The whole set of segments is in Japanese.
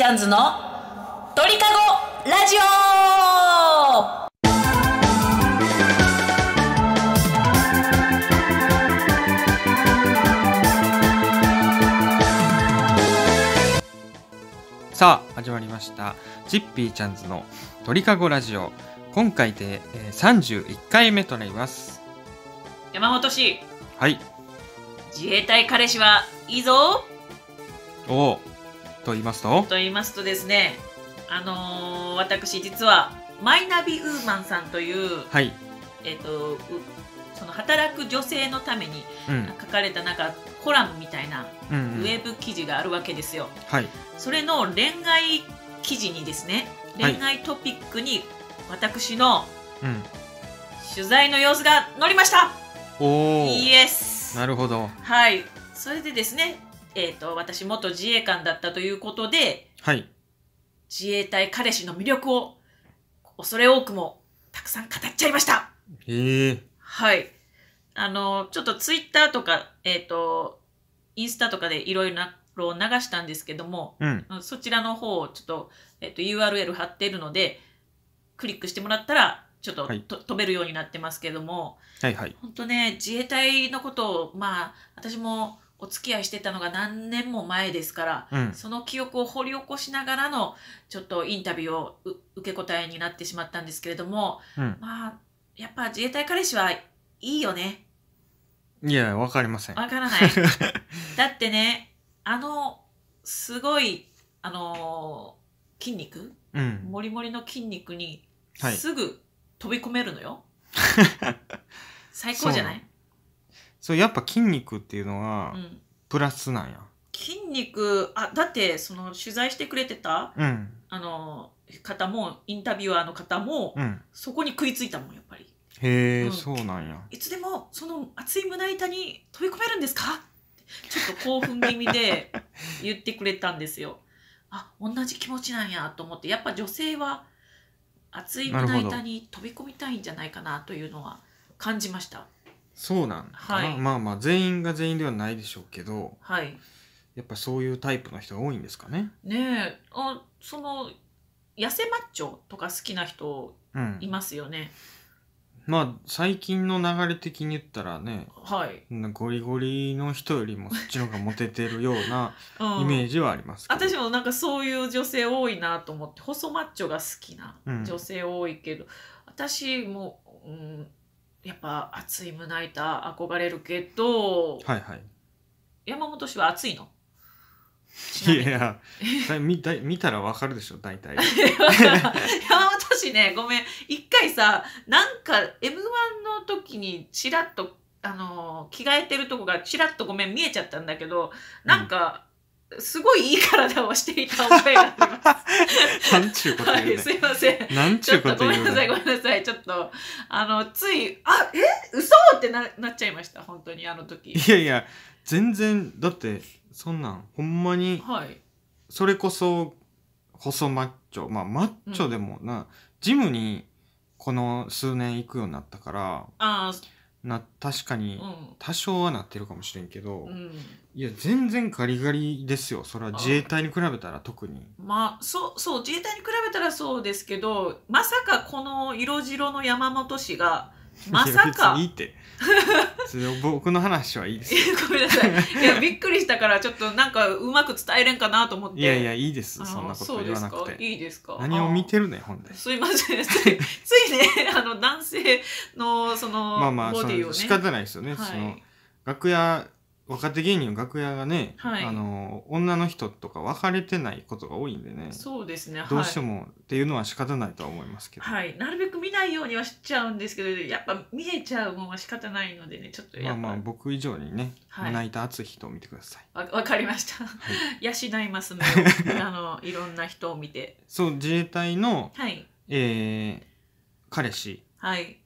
ちゃんズの鳥かごラジオさあ始まりましたジッピーちゃんズの鳥かごラジオ今回で、えー、31回目となります山本氏はい自衛隊彼氏はいいぞおおと言いますとと言いますとですね、あのー私実はマイナビウーマンさんという、はいえっとうその働く女性のために書かれたなんかコラムみたいなウェブ記事があるわけですよ。はいそれの恋愛記事にですね恋愛トピックに私の取材の様子が載りました、おおイエスなるほどはいそれでですねえーと、私元自衛官だったということで、はい、自衛隊彼氏の魅力を恐れ多くもたくさん語っちゃいましたへえはいあのちょっとツイッターとかえっ、ー、とインスタとかでいろいろなを流したんですけども、うん、そちらの方をちょっと,、えーと、URL 貼っているのでクリックしてもらったらちょっとはい、飛べるようになってますけども、はいはい、本当ね自衛隊のことをまあ私もお付き合いしてたのが何年も前ですから、うん、その記憶を掘り起こしながらのちょっとインタビューを受け答えになってしまったんですけれども、うん、まあやっぱ自衛隊彼氏はいいよねいやわかりませんわからない だってねあのすごいあのー、筋肉、うん、もりもりの筋肉にすぐ飛び込めるのよ、はい、最高じゃないそれやっぱ筋肉っていうのはプラスなんや。筋肉あだってその取材してくれてたうん。あの方もインタビュアーの方も、うん。そこに食いついたもんやっぱりへえ、うんそうなんや。いつでもその熱い胸板に飛び込めるんですかちょっと興奮気味で 言ってくれたんですよあ同じ気持ちなんやと思ってやっぱ女性は熱い胸板に飛び込みたいんじゃないかなというのは感じましたそうなんかな、はいまあまあ全員が全員ではないでしょうけどはいやっぱそういうタイプの人が多いんですかねねえあその痩せマッチョとか好きな人いますよね、まあ最近の流れ的に言ったらねはい、ゴリゴリの人よりもそっちの方がモテてるような イメージはありますけど私もなんかそういう女性多いなと思って細マッチョが好きな女性多いけど、私も、うん、やっぱ熱い胸板憧れるけど、はいはい。山本氏は熱いのいや いやだ見た見たらわかるでしょ大体 山本氏ねごめん一回さなんか m 1の時にちらっとあの着替えてるとこがちらっとごめん見えちゃったんだけどなんか、すごいいい体をしていた覚えがあります。なんちゅうこと言うね。はい、すいません。なんちゅうこと言うね。ごめんなさい、ごめんなさい。ちょっと、あの、つい、あ、え嘘ってななっちゃいました。本当に、あの時。いやいや、全然、だって、そんなん、ほんまに、はい、それこそ、細マッチョ。まあ、マッチョでもな、うん、ジムに、この数年行くようになったから。ああ、な確かに多少はなってるかもしれんけど、うん、いや全然ガリガリですよそれは自衛隊に比べたら特にまあそうそう自衛隊に比べたらそうですけどまさかこの色白の山本氏がまさかいいって 僕の話はいいですごめんなさい いやびっくりしたからちょっとなんかうまく伝えれんかなと思っていやいやいいですそんなこと言わなくていいですか何を見てるね本んですいません ついねあの男性のそのまあまあボディをね仕方ないですよね、はい、その楽屋若手芸人の楽屋がね、はいあの女の人とか別れてないことが多いんでねそうですね。どうしてもっていうのは仕方ないとは思いますけど、はい。なるべく見ないようにはしちゃうんですけど、やっぱ見えちゃうもんは仕方ないのでね、ちょっとまやっあぱ。まあ僕以上にね、胸板厚い人を見てくださいわわかりました。養いますね。あの、いろんな人を見て。そう自衛隊の、はい。えー彼氏はい。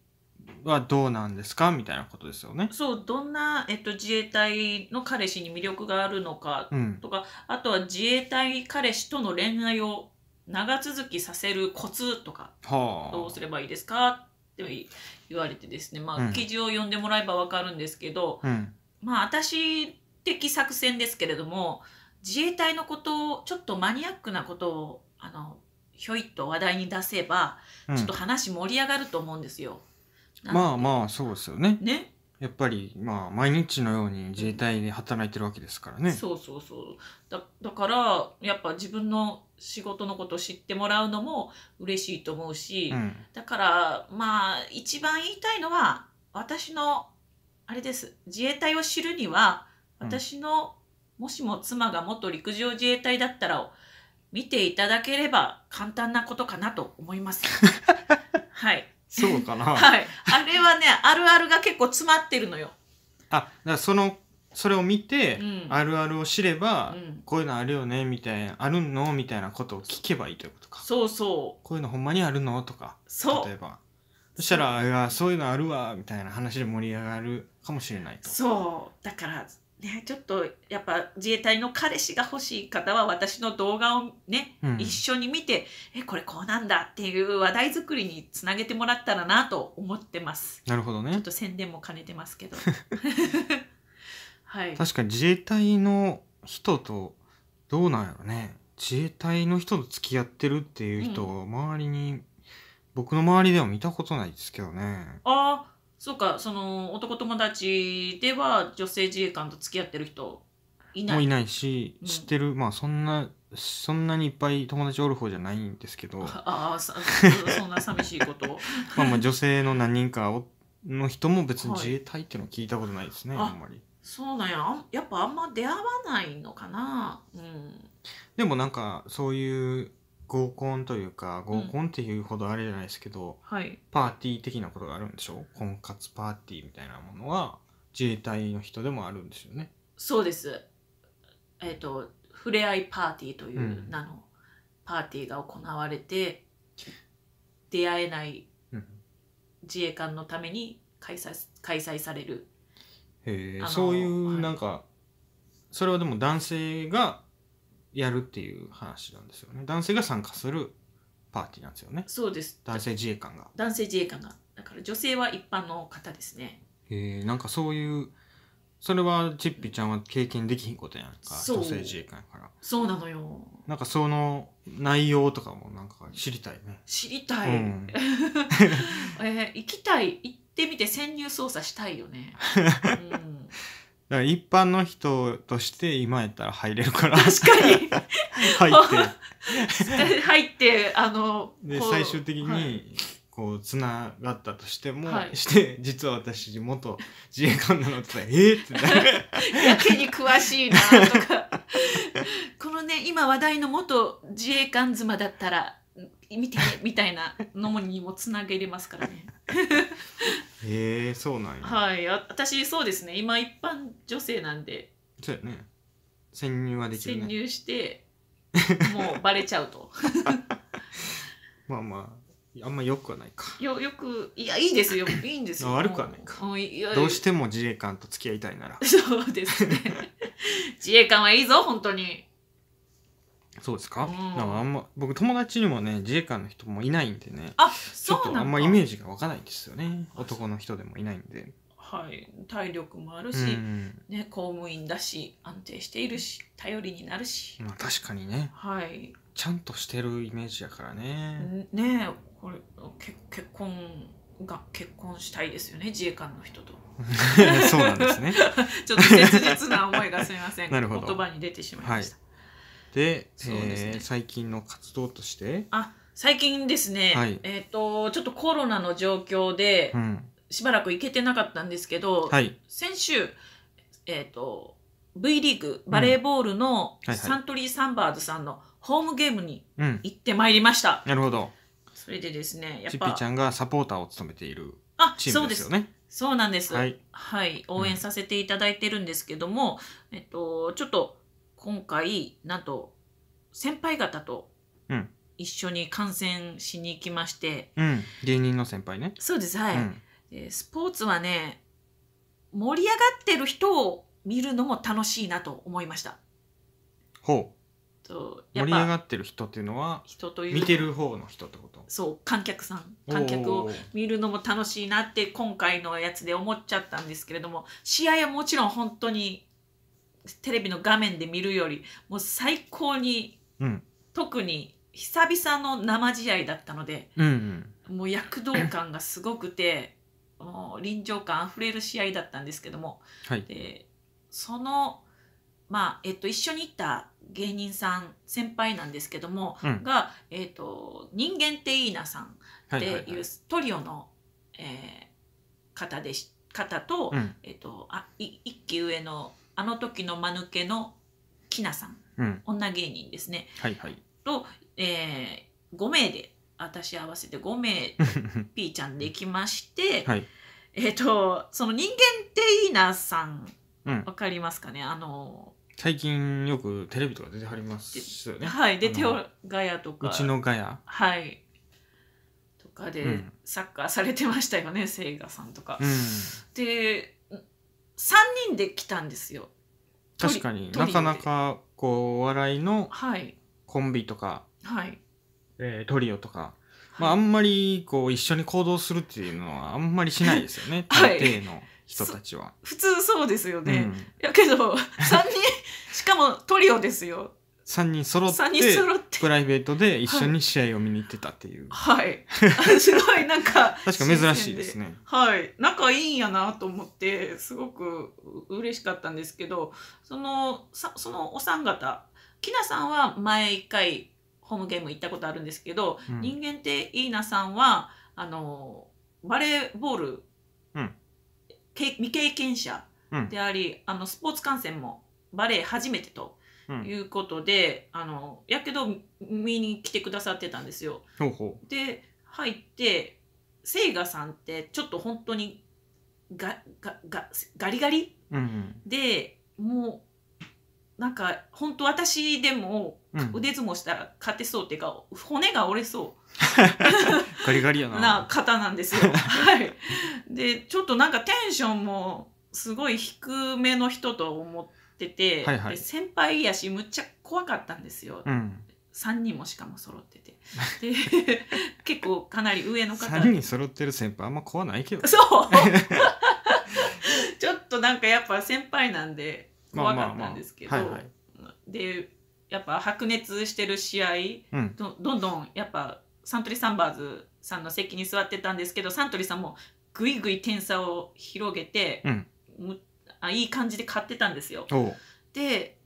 はどうなんですかみたいなことですよね。そうどんな、えっと、自衛隊の彼氏に魅力があるのかとか、うん、あとは自衛隊彼氏との恋愛を長続きさせるコツとか、はあ、どうすればいいですかって言われてですね、まあ、うん、記事を読んでもらえば分かるんですけど、うん、まあ私的作戦ですけれども自衛隊のことをちょっとマニアックなことをあのひょいっと話題に出せば、ちょっと話盛り上がると思うんですよ。まあまあそうですよね。ね。やっぱりまあ毎日のように自衛隊で働いてるわけですからね。そうそうそうだだからやっぱ自分の仕事のことを知ってもらうのも嬉しいと思うし、うんだからまあ一番言いたいのは私のあれです自衛隊を知るにはうん私の、もしも妻が元陸上自衛隊だったらを見ていただければ簡単なことかなと思います。はいそうかな はいあれはねあるあるが結構詰まってるのよあだからそのそれを見て、うん、あるあるを知れば、うん、こういうのあるよねみたいなあるのみたいなことを聞けばいいということかそうそうこういうのほんまにあるのとかそう例えばそしたら「いやそういうのあるわ」みたいな話で盛り上がるかもしれないとそうだからね、ちょっとやっぱ自衛隊の彼氏が欲しい方は私の動画をね、うん、一緒に見てえこれこうなんだっていう話題作りにつなげてもらったらなと思ってますなるほどねちょっと宣伝も兼ねてますけど、はい、確かに自衛隊の人とどうなんやろね自衛隊の人と付き合ってるっていう人を周りに、うん、僕の周りでは見たことないですけどねああそうかその男友達では女性自衛官と付き合ってる人いないもういないし、うん知ってるまあそんなそんなにいっぱい友達おる方じゃないんですけど ああさそんな寂しいことあ まあ女性の何人かおの人も別に自衛隊っていうのを聞いたことないですね、ああんまりそうなんややっぱあんま出会わないのかなうんでもなんかそういう合コンというか合コンっていうほどあれじゃないですけど、はい、パーティー的なことがあるんでしょ婚活パーティーみたいなものは自衛隊の人でもあるんですよね。そうです。えっ、ー、とふれあいパーティーという名のパーティーが行われて、うん、出会えない自衛官のために開催開催される。へえそういうなんか、はい、それはでも男性がやるっていう話なんですよね男性が参加するパーティーなんですよねそうです男性自衛官が男性自衛官がだから女性は一般の方ですねえー、なんかそういうそれはチッピちゃんは経験できひんことやんか女性自衛官やからそうなのよなんかその内容とかもなんか知りたいね知りたい、うん、えー、行きたい行ってみて潜入捜査したいよね、うんだから一般の人として今やったら入れるから確かに 入って 入ってあので最終的にこうつながったとしても、はい、して実は私元自衛官なのって言ったら「えっ?」って やけに詳しいなとかこのね今話題の元自衛官妻だったら見てみたいなのにもつなげれますからね。へえそうなんやはいあ私そうですね今一般女性なんでそうやね潜入はできる、ね、潜入して もうバレちゃうと まあまああんまよくはないかよよくいやいいですよいいんですよ悪くはないかどうしても自衛官と付き合いたいならそうですね 自衛官はいいぞ本当にそうですか、うん、かあんま僕友達にもね自衛官の人もいないんでねあそうなんあんまイメージが湧かないんですよね男の人でもいないんではい体力もあるし、うん、ね、公務員だし安定しているし頼りになるし、まあ、確かにね、はい、ちゃんとしてるイメージやからねねこれ結結婚が結婚したいですよね自衛官の人と そうなんですね ちょっと切実な思いがすみません 言葉に出てしまいました、はいでそうですねえー最近の活動として、最近ですね、はいえっ、と、ちょっとコロナの状況でしばらく行けてなかったんですけど、はい先週、えっ、と、V リーグ、バレーボールのサントリーサンバーズさんのホームゲームに行ってまいりました。なるほどそれでですね、やっチッピぱち、ゃんがサポーターを務めているあ、チーそムうですよ。ねそうなんです。ははい応援させていただいてるんですけども、えっと、ちょっと今回なんと先輩方とうん一緒に観戦しに行きまして、うん芸人の先輩ねそうですはい、うんスポーツはね盛り上がってる人を見るのも楽しいなと思いましたほうそう盛り上がってる人っていうのは人という見てる方の人ってことそう観客さん観客を見るのも楽しいなって今回のやつで思っちゃったんですけれども試合はもちろん本当にテレビの画面で見るよりもう最高に、うん、特に久々の生試合だったので、うんうん、もう躍動感がすごくて もう臨場感あふれる試合だったんですけども、はい、でその、まあえっと、一緒に行った芸人さん先輩なんですけども、うん、が、えっと「人間っていいな」さんっていうトリオの、えー、方でし方とうん、えっと、あい一期上のあの時の間抜けのきなさん、うん、女芸人ですね、はいはい、と、えー、5名で私合わせて5名ーちゃんできまして、はい、えっ、ー、とその人間っていいなさんわ、うん、かりますかねあの最近よくテレビとか出てはりますよねはいでてオガヤとかうちのガヤはいとかで、うん、サッカーされてましたよねせいがさんとか、うん、で3人で来たんですよ確かになかなかこうお笑いのコンビとか、はい、えー、トリオとか、まあ、あんまりこう一緒に行動するっていうのはあんまりしないですよね、はい、大抵の人たちは。普通そうですよね。うん、やけど3人しかもトリオですよ。3人揃って三人揃ってプライベートで一緒に試合を見に行ってたっていう、はい すごいなんか 確か珍しいですねはい仲いいんやなと思ってすごく嬉しかったんですけどそのさそのお三方きなさんは前一回ホームゲーム行ったことあるんですけど、うん、人間っていいなさんはあのバレーボール、うん、未経験者であり、うん、あのスポーツ観戦もバレー初めてということで、うん、あのやけど見に来てくださってたんですよ。ほうほうで入ってせいがさんってちょっと本当にがががガリガリ、うんうん、でもうなんか本当私でも腕相撲したら勝てそうっていうか、うん、骨が折れそう ガリガリやなな方なんですよ。はい、でちょっとなんかテンションもすごい低めの人と思って。ってて、はいはい、で先輩やしむっちゃ怖かったんですよ、うん、3人もしかも揃っててで 結構かなり上の方3人揃ってる先輩あんま怖ないけど そう ちょっとなんかやっぱ先輩なんで怖かったんですけど、でやっぱ白熱してる試合、うん、どどんどんやっぱサントリーサンバーズさんの席に座ってたんですけどサントリーさんもぐいぐい点差を広げて、うん、むっあいい感じで買ってたんですよ。で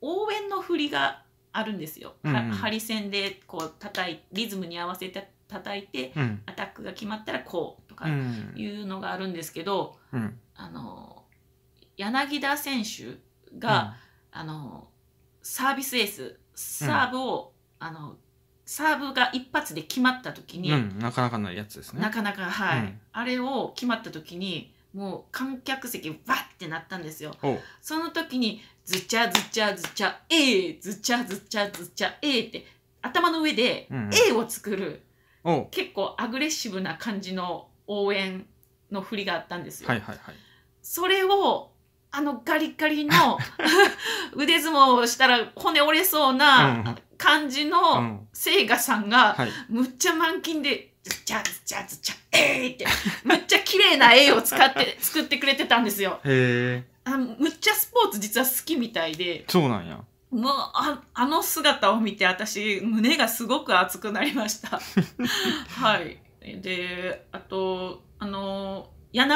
応援の振りがあるんですよ。針線でこう叩いリズムに合わせて叩いて、うん、アタックが決まったらこうとかいうのがあるんですけど、うん、あの柳田選手が、うん、あのサービスエースサーブを、あのサーブが一発で決まった時に、なかなかなやつですね。なかなかはい、あれを決まった時にもう観客席バッてなったんですよその時にズチャズチャズチャ A ズチャズチャズチャ A って頭の上で A を作る、うん、結構アグレッシブな感じの応援の振りがあったんですよ、はいはいはい、それをあのガリガリの 腕相撲をしたら骨折れそうな感じのせいがさんが、むっちゃ満勤でズチャズチャズチャえい、ー、ってむっちゃ綺麗な絵を使って 作ってくれてたんですよ。へあむっちゃスポーツ実は好きみたいでそうなんやもうああの姿を見て私胸がすごく熱くなりました。はいであとあの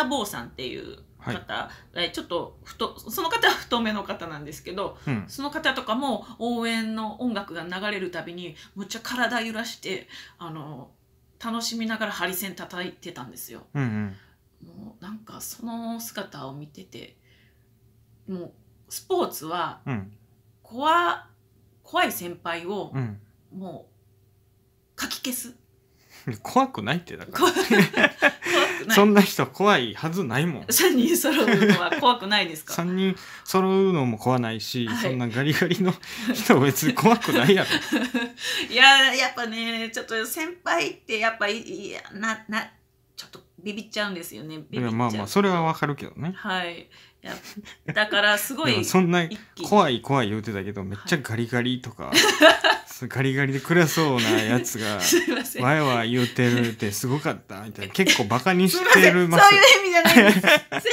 ボ坊さんっていう方、はい、ちょっと太その方は太めの方なんですけど、うん、その方とかも応援の音楽が流れるたびにむっちゃ体揺らしてあの楽しみながらハリセン叩いてたんですよ。うんうん、もうなんかその姿を見ててもうスポーツは怖うん、怖い先輩をもうかき消す。怖くないってだから怖くないそんな人怖いはずないもん3人揃うのは怖くないですか3 人揃うのも怖ないし、はい、そんなガリガリの 人別に怖くないやろいややっぱねちょっと先輩ってやっぱいやななちょっとビビっちゃうんですよねビビっちゃうまあまあそれはわかるけどねはいいやだからすごいそんな怖い怖い言うてたけどめっちゃガリガリとか、そガリガリで暗そうなやつが前 い言うてるってすごかったみたいな 結構バカにしてるまそういう意味じゃないです。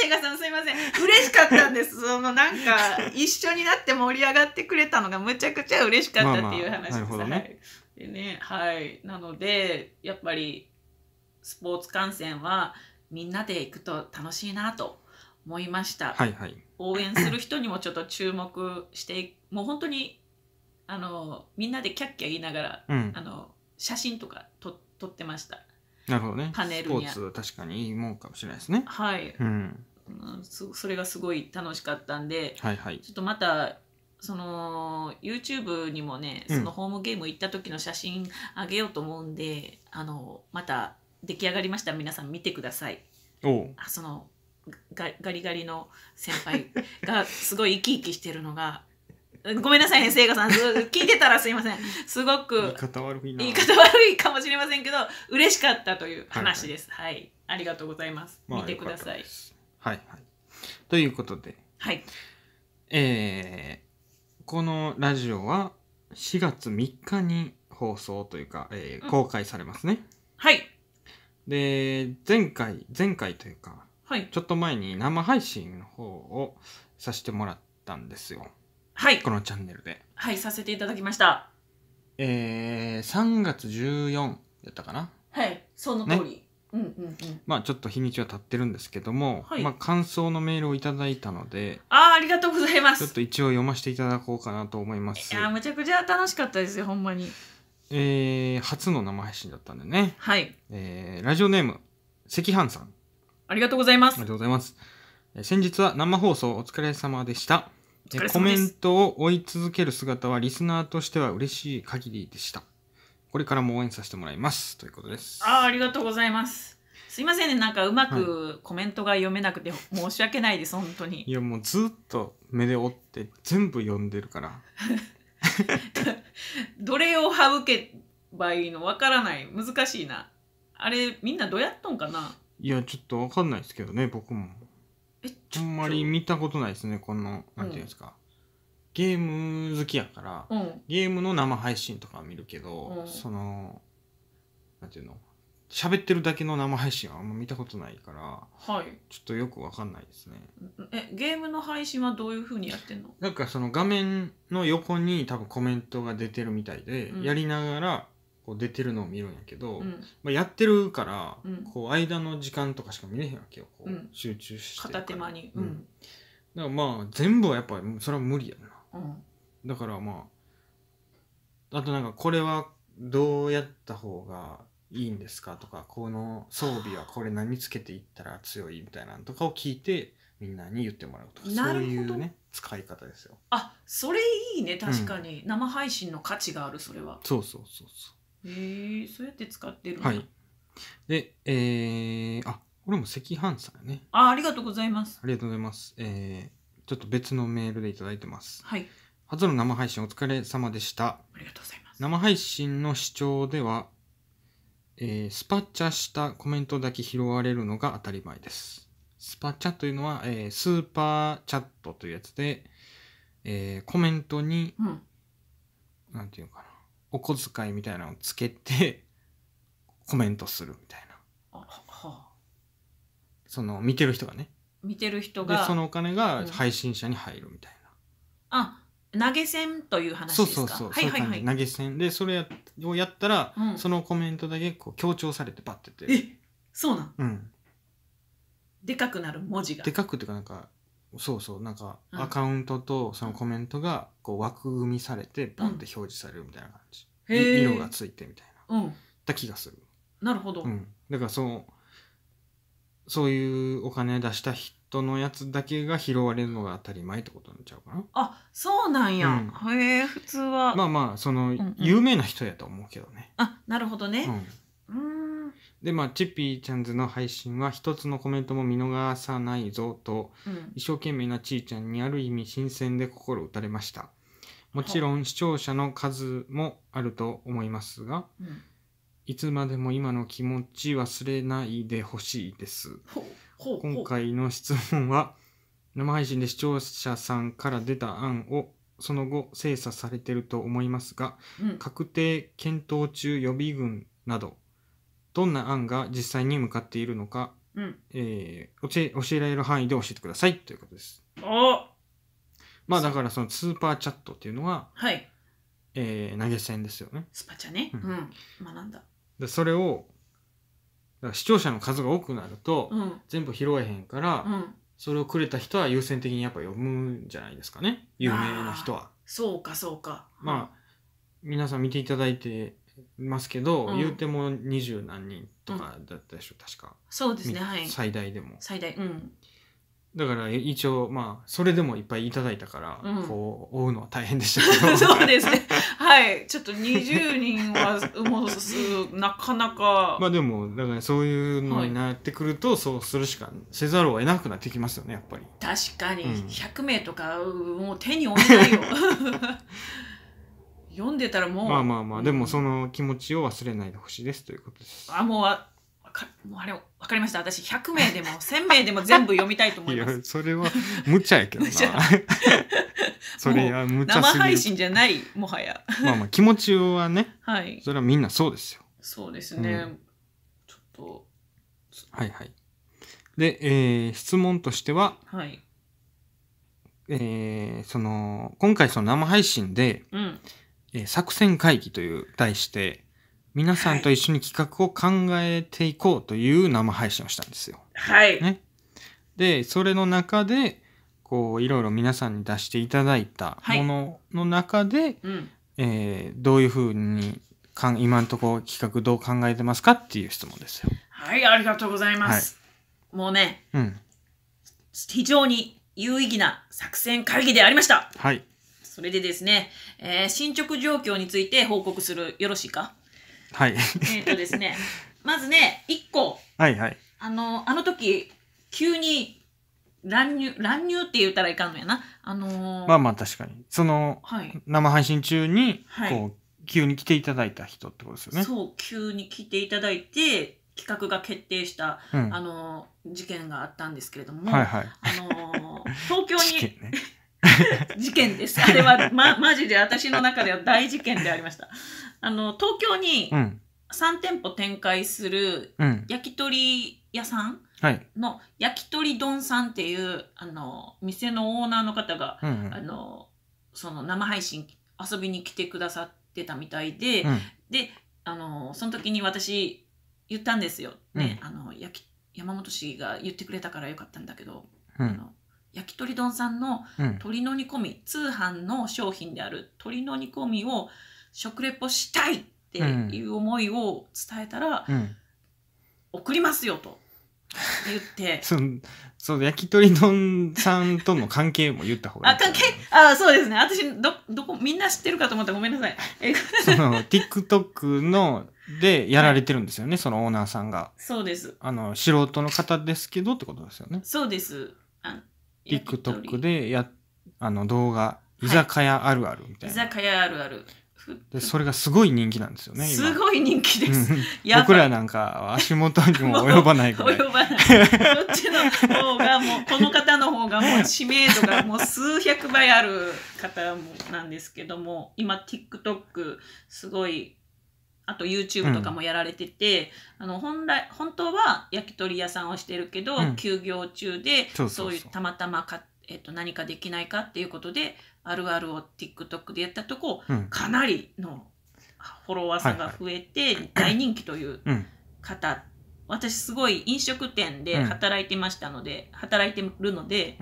せいがさんすいません。嬉しかったんです。そのなんか一緒になって盛り上がってくれたのがむちゃくちゃ嬉しかったっていうまあまあ話なるほどねでね、はい。なのでやっぱりスポーツ観戦はみんなで行くと楽しいなと思いました、はいはい、応援する人にもちょっと注目してもう本当にあのみんなでキャッキャ言いながら、うん、あの写真とかと撮ってましたなるほどねパネルにスポーツ確かにいいもんかもしれないですねはい、うん、うん、それがすごい楽しかったんで、はいはい、ちょっとまたその YouTube にもねそのホームゲーム行った時の写真あげようと思うんで、うん、あのまた出来上がりました皆さん見てくださいおあそのガガリガリの先輩がすごい生き生きしてるのがごめんなさいねせいさん聞いてたらすいませんすごく言い方悪い言い方悪いかもしれませんけど嬉しかったという話です、はい、はいはい、ありがとうございます、まあ、見てくださいはいはいということではいえー、このラジオは4月3日に放送というか、えー、公開されますね、うん、はいで前回前回というかはい、ちょっと前に生配信の方をさせてもらったんですよはいこのチャンネルではいさせていただきましたえー、3月14やったかなはいその通り、ね、うんうんうん、まあちょっと日にちは経ってるんですけども、はい、まあ感想のメールをいただいたのでああありがとうございますちょっと一応読ませていただこうかなと思いますいやむちゃくちゃ楽しかったですよほんまにえー、初の生配信だったんでねはい、えー、ラジオネーム赤飯さんありがとうございます。ありがとうございます。先日は生放送お疲れ様でした。コメントを追い続ける姿はリスナーとしては嬉しい限りでした。これからも応援させてもらいますということです。ああ、ありがとうございます。すいませんね、なんかうまくコメントが読めなくて、申し訳ないです、本当に。いや、もうずっと目で追って全部読んでるから。どれを省けばいいのわからない。難しいな。あれ、みんなどうやっとんかないや、ちょっとわかんないですけどね、僕も。え、ちあんまり見たことないですね、この、なんていうんですか。ゲーム好きやから、うん。ゲームの生配信とか見るけど、うんその、なんていうの喋ってるだけの生配信はあんま見たことないから、はい。ちょっとよくわかんないですね。え、ゲームの配信はどういう風にやってんのなんかその画面の横に多分コメントが出てるみたいで、うんやりながらこう出てるのを見るんやけど、うんまあ、やってるから、こう間の時間とかしか見れへんわけよこう、集中してるから片手間にううんん、だからまあ全部はやっぱりそれは無理やなうんだからまああとなんかこれはどうやった方がいいんですかとかこの装備はこれ何つけていったら強いみたいなのとかを聞いてみんなに言ってもらうとかそういうね使い方ですよあそれいいね確かに、生配信の価値があるそれはそうそうそうそうえー、そうやって使ってるんはい。で、えー、あ、これも赤飯さんやね。あありがとうございます。ありがとうございます。えー、ちょっと別のメールでいただいてます。はい。初の生配信お疲れ様でした。ありがとうございます。生配信の視聴では、えースパチャしたコメントだけ拾われるのが当たり前です。スパチャというのは、えースーパーチャットというやつで、えーコメントに、うん。なんていうかな、お小遣いみたいなのをつけて コメントするみたいな、はあ、その見てる人がね見てる人がでそのお金が配信者に入るみたいな、うん、あ投げ銭という話そうそうそう、はいはいはい、投げ銭でそれをやったら、うん、そのコメントだけこう強調されてバッててえそうなん、うん、でかくなる文字がでかくっていうかなんかそうそうなんかアカウントとそのコメントがこう枠組みされてバンって表示されるみたいな感じ、うん色がついてみたいな、うんだ気がする、なるほど、うん、だからそうそういうお金出した人のやつだけが拾われるのが当たり前ってことになっちゃうかなあそうなんや、へえ普通は、まあまあその有名な人やと思うけどね、あなるほどね、うんで、まあ、チッピーちゃんズの配信は一つのコメントも見逃さないぞと、うん、一生懸命なちーちゃんにある意味新鮮で心打たれました。もちろん視聴者の数もあると思いますが、いつまでも今の気持ち忘れないでほしいです。今回の質問は、生配信で視聴者さんから出た案をその後精査されてると思いますが、うん、確定検討中予備軍などどんな案が実際に向かっているのか、うん。えー、教え教えられる範囲で教えてくださいということです。おまあだからそのスーパーチャットっていうのは、はい。えー投げ銭ですよね。スパチャね。ううん学んだ。でそれを視聴者の数が多くなると、うん。全部拾えへんから、それをくれた人は優先的にやっぱ読むんじゃないですかね有名な人は。そうか、そうか。まあ皆さん見ていただいてますけど、うん言うても二十何人とかだったでしょ、確か、そうですねはい最大でも最大うんだから一応まあそれでもいっぱいいただいたから、うんこう追うのは大変でしたけど そうですねはいちょっと20人はもうすなかなか、まあでもだからそういうのになってくると、そうするしかせざるを得なくなってきますよねやっぱり確かに100名とかもう手に負えないよ 読んでたらもうまあまあまあ、でもその気持ちを忘れないでほしいですということですあもうあかもうあれ分かりました私100名でも1000名でも全部読みたいと思いますいやそれは無茶やけどな それは無茶生配信じゃないもはやまあまあ気持ちはね、はい、それはみんなそうですよそうですね、うん、ちょっとはいはいで、えー、質問としては、はいえー、その今回その生配信で、うんえ作戦会議という題して、皆さんと一緒に企画を考えていこうという生配信をしたんですよ。はい。ね。で、それの中で、こう、いろいろ皆さんに出していただいたものの中で、はいうん、えー、どういうふうにかん、今んとこ企画どう考えてますかっていう質問ですよ。はい、ありがとうございます。はい、もうね、うん、非常に有意義な作戦会議でありました。はい。。それでですね、えー、進捗状況について報告する、よろしいかはい。えっとですね、まずね、1個。はいはい。あの、あの時、急に乱入、乱入って言ったらいかんのやな。あのー、まあまあ確かに。その、はい、生配信中に、こう、はい、急に来ていただいた人ってことですよね。そう、急に来ていただいて、企画が決定した、うん、あの事件があったんですけれども、はいはい、あの東京に、ね、事件です。あれは、ま、マジで私の中では大事件でありました。あの、東京に3店舗展開する焼き鳥屋さんの焼き鳥丼さんっていう、あの、店のオーナーの方が、うんうん、あの、その生配信遊びに来てくださってたみたいで、うん、で、あの、その時に私言ったんですよ。ね、うん、あの、焼き、山本氏が言ってくれたからよかったんだけど、うん、あの焼き鳥丼さんの鶏の煮込み、うん、通販の商品である鶏の煮込みを食レポしたいっていう思いを伝えたら、うん、送りますよと言って そその焼き鳥丼さんとの関係も言った方がいいあ関係あそうですね私どどこみんな知ってるかと思ったらごめんなさい その TikTok のでやられてるんですよね、はい、そのオーナーさんがそうですあの素人の方ですけどってことですよねそうですあ TikTok でやあの動画居酒屋あるあるみたいな、居酒屋あるあるでそれがすごい人気なんですよねすごい人気です僕らなんか足元にも及ばないぐらい及ばないこっちの方がもうこの方の方がもう知名度がもう数百倍ある方なんですけども今 TikTok すごいあと YouTube とかもやられてて、うん、あの本来本当は焼き鳥屋さんをしてるけど、うん、休業中でそういうたまたまか、えー、と何かできないかっていうことであるあるを TikTok でやったとこ、うん、かなりのフォロワーさんが増えて大人気という方、はいはい、私すごい飲食店で働いてましたので、働いてるので、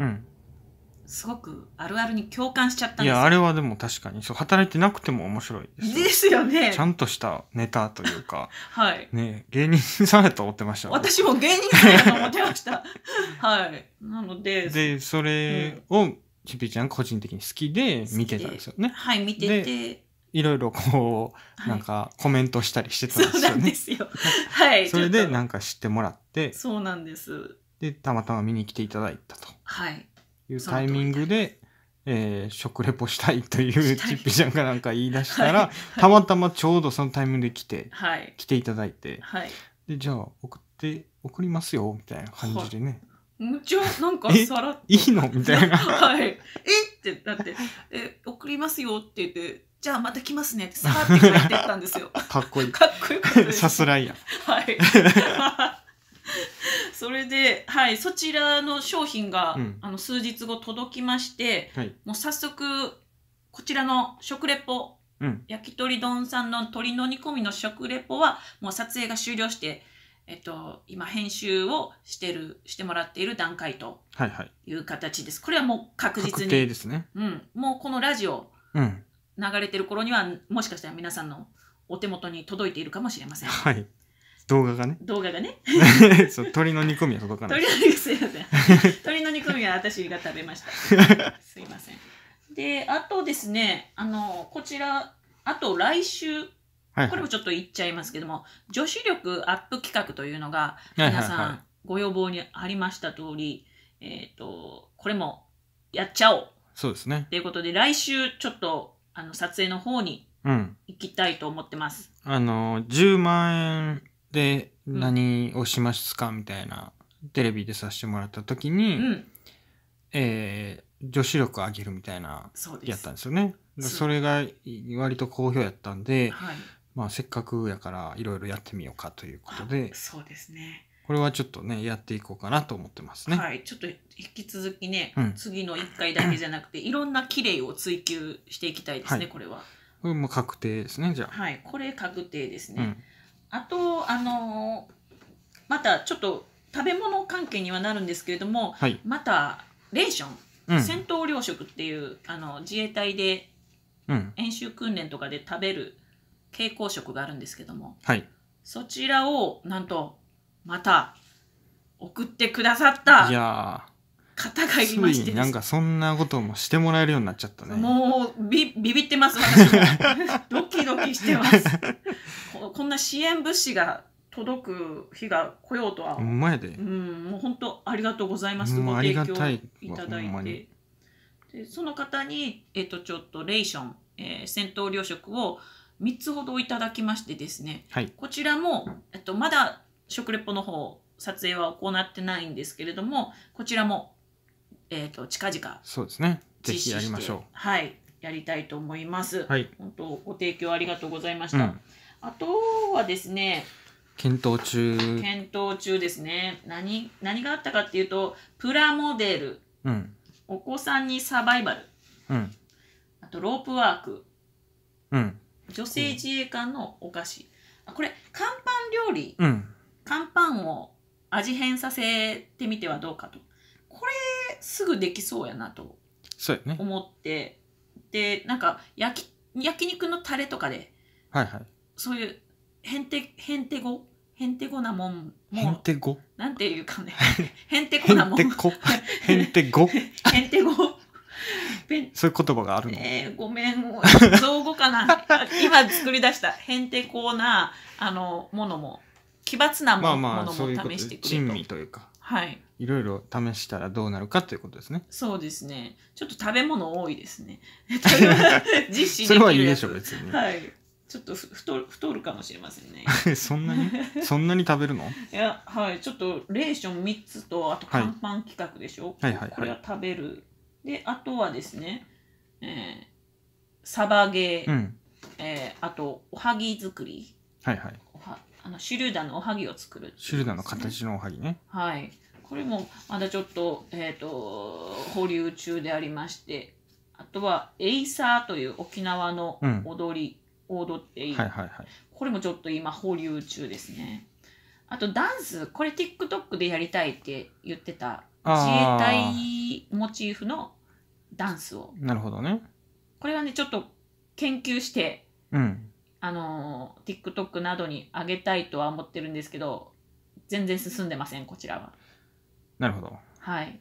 すごくあるあるに共感しちゃったんいですよや、あれはでも確かに、そう、働いてなくても面白いですよ。ですよねちゃんとしたネタというか、はいね、芸人さんやと思ってました私も芸人さんだと思ってました はいなのでで、それを、ひびちゃん個人的に好きで見てたんですよね。はい見てていろいろこう、なんかコメントしたりしてたんでそうすなよんでね。すよはいそれでなんか知ってもらって、そうなんですで、たまたま見に来ていただいたと。はいいうタイミングで、えー、食レポしたいというチッピちゃんがなんか言い出したら、たまたまちょうどそのタイミングで来て、はい、来ていただいて、はい、でじゃあ送って送りますよみたいな感じでね。むちゃなんかさらっといいのみたいな。はい、えってだってえ送りますよって言ってじゃあまた来ますねってさらって帰ってたんですよ。かっこいい。かっこよかったです。さすらいや。はい。それで、はい、そちらの商品が、うんあの数日後届きまして、はいもう早速こちらの食レポうん焼き鳥丼さんの鶏の煮込みの食レポはもう撮影が終了して、えっと、今編集をしてるしてもらっている段階という形です。これはもう確実確に、定ですねうん、もうこのラジオ流れてる頃にはもしかしたら皆さんのお手元に届いているかもしれません。はい動画がね動画がね そう鶏の煮込みは届かない鶏のすいません の煮込みは私が食べました すいませんであとですねあのこちらあと来週これもちょっと言っちゃいますけども、はいはい、女子力アップ企画というのが皆さんご要望にありました通り、えっ、ー、とこれもやっちゃおうそうですねということで来週ちょっとあの撮影の方に行きたいと思ってます、うん、あの10万円で、うん、何をしますかみたいな、テレビでさせてもらった時に、うん、えー、女子力上げるみたいな、やったんですよね。それが割と好評やったんで、はい、まあせっかくやからいろいろやってみようかということで。そうですね。これはちょっとねやっていこうかなと思ってますね。はい、ちょっと引き続きね、うん、次の1回だけじゃなくて いろんな綺麗を追求していきたいですね、はい、これは。これも確定ですねじゃあ。はいこれ確定ですね。うんあと、あのまたちょっと食べ物関係にはなるんですけれども、はい、またレーション、うん、戦闘糧食っていうあの自衛隊で演習訓練とかで食べる蛍光食があるんですけども、はい、そちらをなんとまた送ってくださったいや方がいましてなんかそんなこともしてもらえるようになっちゃったねもうビビビってます私ドキドキしてます こんな支援物資が届く日が来ようとはほんでうんもう本当ありがとうございますご提供いただいてでその方に、えー、とちょっとレーション、えー、戦闘糧食を三つほどいただきましてですね、はい、こちらも、えっと、まだ食レポの方撮影は行ってないんですけれどもこちらも、えーと、近々そうですねぜひやりましょうはいやりたいと思います、はい、本当ご提供ありがとうございました、うんあとはですね検討中検討中ですね何何があったかっていうとプラモデル、うん、お子さんにサバイバル、うん、あとロープワーク、うん、女性自衛官のお菓子、あこれ乾パン料理、うん、乾パンを味変させてみてはどうかとこれすぐできそうやなとそう思って、でなんか焼き焼肉のタレとかで、はいはい、そういうへんてへんて語へんてこなもんもへんてこなんていうかねへん てこなもんへんてこへんてこへんてこ そういう言葉があるの、えー、ごめん造語かな 今作り出したへんてこなあのものも奇抜なも,、まあまあ、ものも試してくれと珍味というかはいいろいろ試したらどうなるかということですね。そうですね。ちょっと食べ物多いですね。実施それはいいでしょう、別に。はい。ちょっと太太るかもしれませんね そんなに そんなに食べるのいやはいちょっとレーション3つとあと乾パン企画でしょ、はい、ははい、はいこれは食べるであとはですね、えー、サバゲー、うん、えー、あとおはぎ作りはいはいおはあの手榴弾のおはぎを作る、ね、手榴弾の形のおはぎねはいこれもまだちょっと,、えーと、と保留中でありましてあとはエイサーという沖縄の踊り、うんコードっていい,、はいはいはい、これもちょっと今保留中ですねあとダンスこれ TikTok でやりたいって言ってた自衛隊モチーフのダンスをなるほどねこれはねちょっと研究して、うん、あの TikTok などに上げたいとは思ってるんですけど全然進んでませんこちらはなるほどはい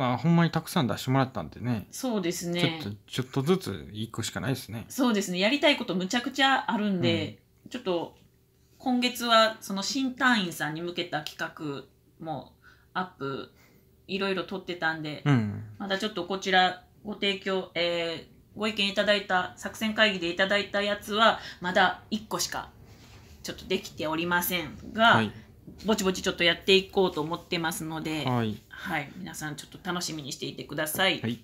まあほんまにたくさん出してもらったんでねそうですねちょっとちょっとずつ行個しかないですねそうですねやりたいことむちゃくちゃあるんで、うん、ちょっと今月はその新単位さんに向けた企画もアップいろいろ撮ってたんで、うん、またちょっとこちらご提供、えー、ご意見いただいた作戦会議でいただいたやつはまだ1個しかちょっとできておりませんが、はいぼちぼちちょっとやっていこうと思ってますので、はい、はい、皆さんちょっと楽しみにしていてください。はい、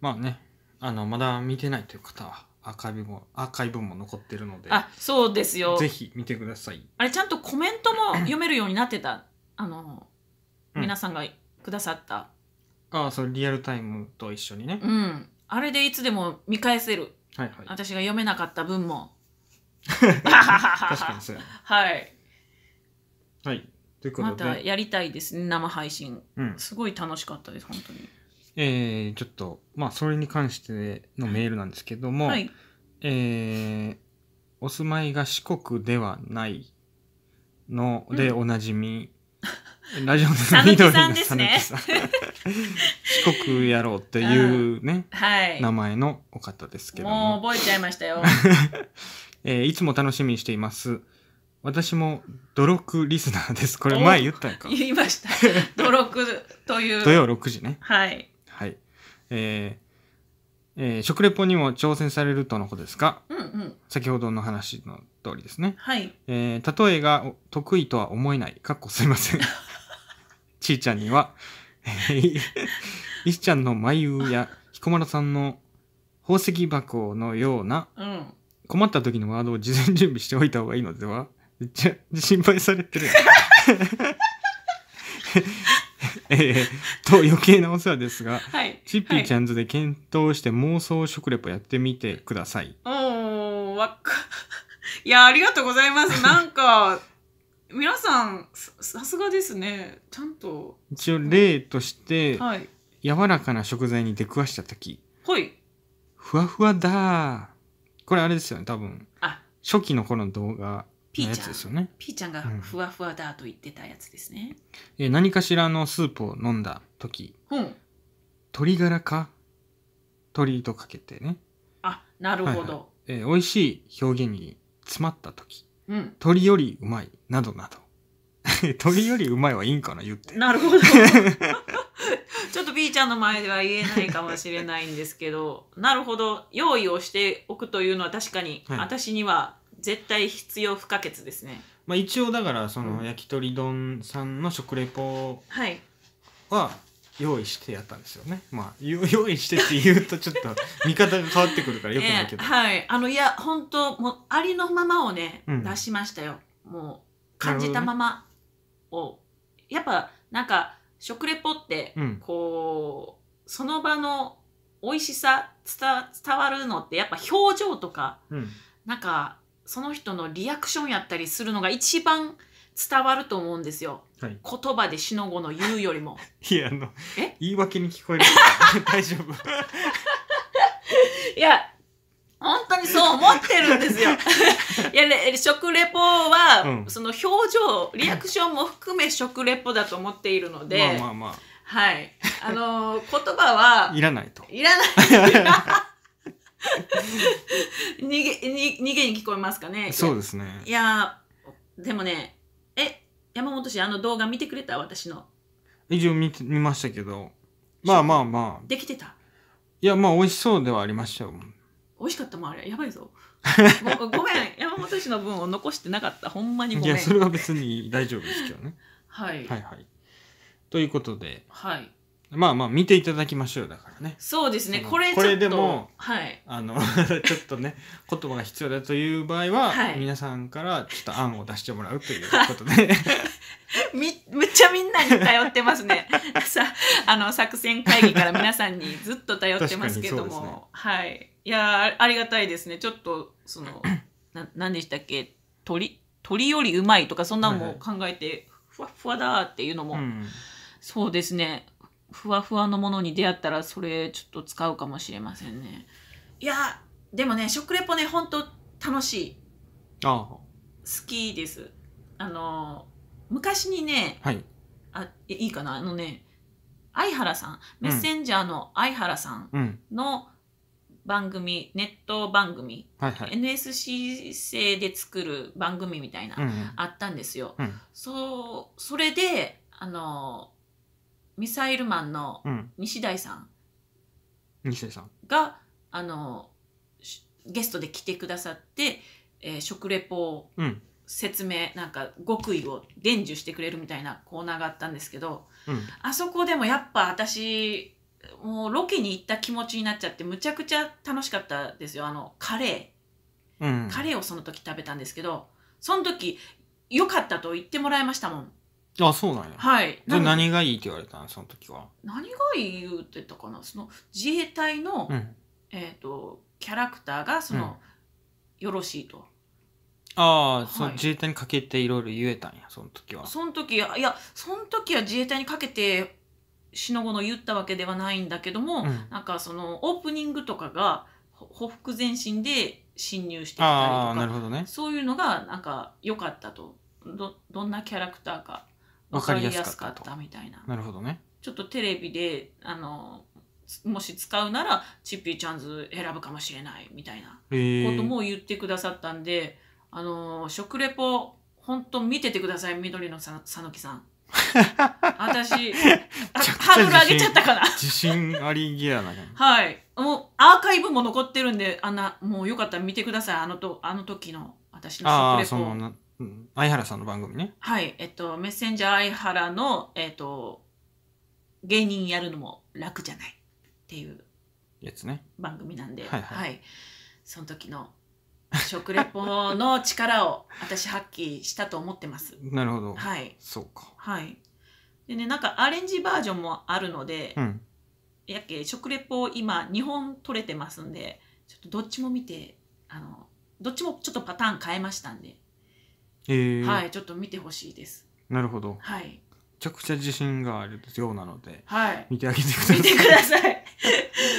まあね、あのまだ見てないという方はアーカイブもアーカイブも残ってるので、あ、そうですよ。ぜひ見てください。あれちゃんとコメントも読めるようになってた、あの、皆さんがくださった。ああ、そうリアルタイムと一緒にね。うん、あれでいつでも見返せる。はいはい。私が読めなかった分も。確かにそうや、ね。はい。はい。ということで。またやりたいですね、生配信。うん、すごい楽しかったです、本当に。えー、ちょっと、まあ、それに関してのメールなんですけども、はい、えー、お住まいが四国ではないのでおなじみ、うん、ラジオの緑のさぬきさん。四国やろうっていうね、うん、はい、名前のお方ですけども。もう覚えちゃいましたよ。えー、いつも楽しみにしています。私も泥クリスナーです。これ前言ったんか。言いました。泥クという。土曜6時ね。はい。はい。えー、えー、食レポにも挑戦されるとのことですか、うんうん、先ほどの話の通りですね。はい。えー、例えが得意とは思えない。かっこすいません。ちいちゃんには、えいしちゃんの眉や彦摩呂さんの宝石箱のような、うん、困った時のワードを事前準備しておいた方がいいのではめっちゃ心配されてる えー、と余計なお世話ですが、はいチッピーちゃんズで検討して妄想食レポやってみてください。おーわっか いやありがとうございますなんか 皆さんさすがですねちゃんと一応例として、はい柔らかな食材に出くわした時はいふわふわだーこれあれですよね多分あ初期の頃の動画ピーちゃんですよね。ピーちゃんがふわふわだと言ってたやつですね。え何かしらのスープを飲んだ時、うん、鶏ガラか鶏とかけてね。あなるほど、はいはい、えー、美味しい表現に詰まった時、うん、鳥よりうまいなどなど鳥 よりうまいはいいんかな言ってなるほど ちょっとーちゃんの前では言えないかもしれないんですけどなるほど用意をしておくというのは確かに、私には絶対必要不可欠ですね。まあ、一応だからその焼き鳥丼さんの食レポは用意してやったんですよね。まあ 用意してって言うとちょっと見方が変わってくるからよくないけど。えー、はい。あのいや本当もうありのままをね、うん、出しましたよ。もう感じたままを、ね、やっぱなんか食レポってこう、うん、その場の美味しさ伝わるのってやっぱ表情とか、うん、なんかその人のリアクションやったりするのが一番伝わると思うんですよ、はい、言葉でしのごの言うよりも いやあのえ言い訳に聞こえる 大丈夫いや本当にそう思ってるんですよ。いや、ね、食レポは、うん、その表情リアクションも含め食レポだと思っているので、まあまあまあ、はいあの言葉はいらないといらない 逃げに逃げに聞こえますかねそうですねいやでもねえ山本氏あの動画見てくれた私の一応見見ましたけどまあまあまあできてたいやまあ美味しそうではありましたよ美味しかったもんあれやばいぞ ごめん山本氏の分を残してなかったほんまにごめんいやそれは別に大丈夫ですけどね はい、はいはいということではいまあまあ見ていただきましょうだからねそうですねこれこれでも、はい、あの ちょっとね言葉が必要だという場合は、はい、皆さんからちょっと案を出してもらうということで みむっちゃみんなに頼ってますね さあの作戦会議から皆さんにずっと頼ってますけども、ね、はいいやありがたいですねちょっとその な何でしたっけ鳥鳥よりうまいとかそんなのも考えて、はいはい、ふわふわだっていうのも、うん、そうですねふわふわのものに出会ったらそれちょっと使うかもしれませんねいやでもね食レポねほんと楽しいあ好きですあの昔にね、はい、あいいかなあのね相原さんメッセンジャーの相原さんの番組、うん、ネット番組、はいはい、NSC 制で作る番組みたいな、うんうん、あったんですよ、うん、そうそれであのミサイルマンの西大さん西大さん。が、あのゲストで来てくださって、えー食レポをうん。説明なんか極意を伝授してくれるみたいなコーナーがあったんですけどうん。あそこでもやっぱ私もうロケに行った気持ちになっちゃってむちゃくちゃ楽しかったですよあのカレうん。ーカレーをその時食べたんですけどその時良かったと言ってもらいましたもんあそうなんやはい何がいいって言われたのその時は何がいい言うてたかなその自衛隊の、うんえー、とキャラクターがその、よろしいとああ、そはい自衛隊にかけていろいろ言えたんやその時はその時いやいやその時は自衛隊にかけてしのごの言ったわけではないんだけども、うんなんかそのオープニングとかがほほふく前進で侵入してきたりああなるほどねそういうのがなんか良かったとどどんなキャラクターか分かりやすかったみたいななるほどねちょっとテレビであのもし使うならチッピーチャンズ選ぶかもしれないみたいなことも言ってくださったんであの食レポ本当見ててください緑のささぬきさん 私ハードル上げちゃったかな自信ありげやなはいもうアーカイブも残ってるんであんなもうよかったら見てくださいあのとあの時の私の食レポ相原さんの番組ねはいえっとメッセンジャー相原のえっと芸人やるのも楽じゃないっていうやつね番組なんで、ね、はい、はいはい、その時の食レポの力を 私発揮したと思ってますなるほどはいそうかはいでねなんかアレンジバージョンもあるので、うん、やっけ食レポ今2本取れてますんでちょっとどっちも見てあのどっちもちょっとパターン変えましたんでえはい、ちょっと見てほしいです。なるほど。はい。めちゃくちゃ自信があるようなので、はい、見てあげてください。見てください。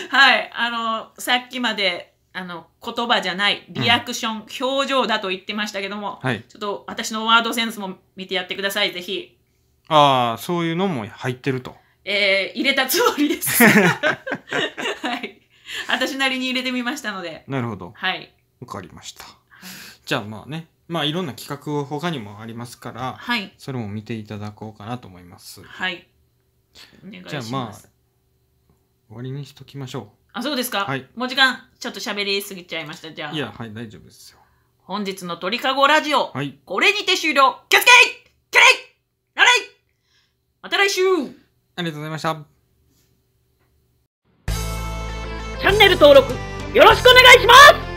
はい、あの、さっきまで、あの、言葉じゃない、リアクション、うん、表情だと言ってましたけども、はい、ちょっと私のワードセンスも見てやってください、ぜひ。ああ、そういうのも入ってると。えー、入れたつもりです。はい。私なりに入れてみましたので。なるほど。はい。わかりました。はい、じゃあまあね、まあいろんな企画を他にもありますから、はい、それも見ていただこうかなと思います。はい。お願いします。じゃあまあ終わりにしときましょう。あそうですか。はい、もう時間ちょっと喋りすぎちゃいましたじゃあ。いやはい大丈夫ですよ。本日の鳥かごラジオ、はい、これにて終了。気をつけキャレイラレイまた来週ありがとうございました。チャンネル登録よろしくお願いします